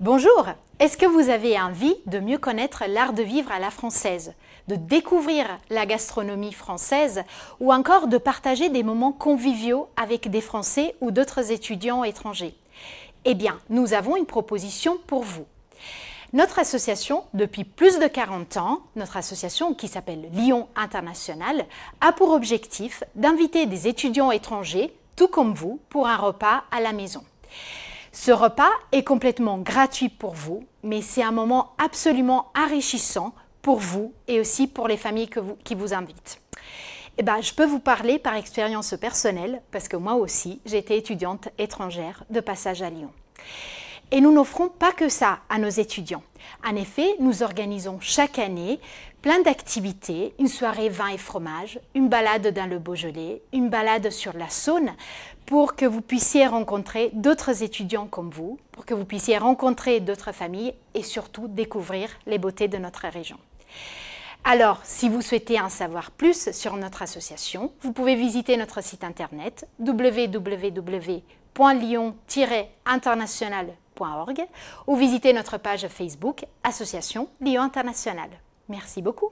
Bonjour Est-ce que vous avez envie de mieux connaître l'art de vivre à la française, de découvrir la gastronomie française ou encore de partager des moments conviviaux avec des Français ou d'autres étudiants étrangers Eh bien, nous avons une proposition pour vous. Notre association, depuis plus de 40 ans, notre association qui s'appelle Lyon International, a pour objectif d'inviter des étudiants étrangers, tout comme vous, pour un repas à la maison. Ce repas est complètement gratuit pour vous, mais c'est un moment absolument enrichissant pour vous et aussi pour les familles qui vous invitent. Eh ben, je peux vous parler par expérience personnelle, parce que moi aussi, j'étais étudiante étrangère de passage à Lyon. Et nous n'offrons pas que ça à nos étudiants. En effet, nous organisons chaque année plein d'activités, une soirée vin et fromage, une balade dans le Beaujolais, une balade sur la Saône, pour que vous puissiez rencontrer d'autres étudiants comme vous, pour que vous puissiez rencontrer d'autres familles et surtout découvrir les beautés de notre région. Alors, si vous souhaitez en savoir plus sur notre association, vous pouvez visiter notre site internet www.lyon-international ou visitez notre page Facebook Association Lyon International. Merci beaucoup.